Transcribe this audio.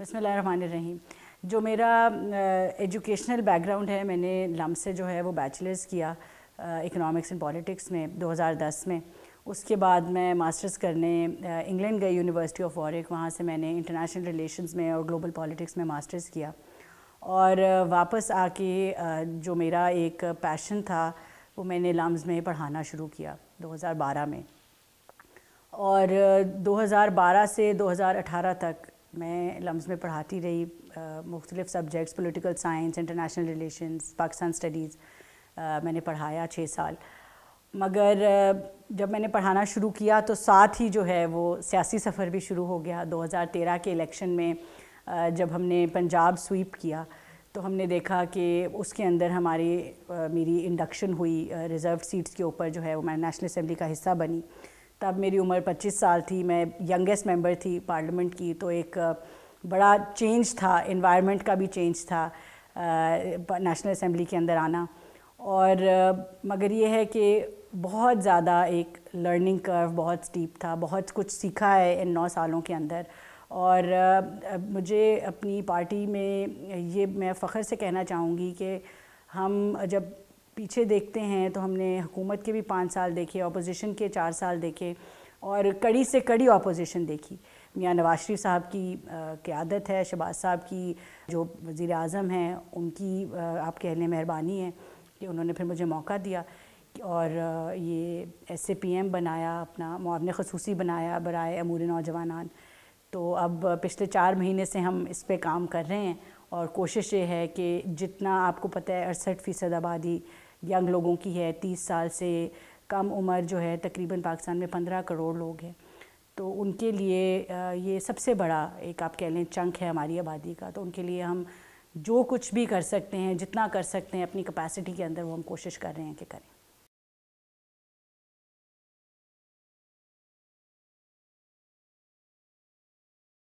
बसमीम जो मेरा एजुकेशनल बैकग्राउंड है मैंने लम से जो है वो बैचलर्स किया इकोनॉमिक्स एंड पॉलिटिक्स में 2010 में उसके बाद मैं मास्टर्स करने इंग्लैंड गई यूनिवर्सिटी ऑफ वॉरिक वहाँ से मैंने इंटरनेशनल रिलेशंस में और ग्लोबल पॉलिटिक्स में मास्टर्स किया और वापस आके जो मेरा एक पैशन था वो मैंने लम्स में पढ़ाना शुरू किया 2012 में और 2012 से 2018 तक मैं लम्स में पढ़ाती रही मुख्तलिफ subjects political science international relations Pakistan studies मैंने पढ़ाया छः साल मगर जब मैंने पढ़ाना शुरू किया तो साथ ही जो है वो सियासी सफ़र भी शुरू हो गया 2013 के इलेक्शन में जब हमने पंजाब स्वीप किया तो हमने देखा कि उसके अंदर हमारी मेरी इंडक्शन हुई रिज़र्व सीट्स के ऊपर जो है वो मैं नेशनल असम्बली का हिस्सा बनी तब मेरी उम्र 25 साल थी मैं यंगेस्ट मेंबर थी पार्लियामेंट की तो एक बड़ा चेंज था इन्वायरमेंट का भी चेंज था नेशनल असम्बली के अंदर आना और मगर ये है कि बहुत ज़्यादा एक लर्निंग कर्व बहुत स्टीप था बहुत कुछ सीखा है इन नौ सालों के अंदर और मुझे अपनी पार्टी में ये मैं फ़ख्र से कहना चाहूँगी कि हम जब पीछे देखते हैं तो हमने हुकूमत के भी पाँच साल देखे अपोजिशन के चार साल देखे और कड़ी से कड़ी अपोजिशन देखी मियाँ नवाज शरीफ साहब की क़्यादत है शबाज साहब की जो वज़ी अजम हैं उनकी आप कह लें मेहरबानी है कि उन्होंने फिर मुझे मौका दिया और ये एस ए पी एम बनाया अपना मुआवन खसूसी बनाया बरए अमूर नौजवान तो अब पिछले चार महीने से हम इस पर काम कर रहे हैं और कोशिश ये है कि जितना आपको पता है अड़सठ फ़ीसद आबादी यंग लोगों की है तीस साल से कम उम्र जो है तकरीबन पाकिस्तान में पंद्रह करोड़ लोग हैं तो उनके लिए ये सबसे बड़ा एक आप कह लें चंक है हमारी आबादी का तो उनके लिए हम जो कुछ भी कर सकते हैं जितना कर सकते हैं अपनी कैपेसिटी के अंदर वो हम कोशिश कर रहे हैं कि करें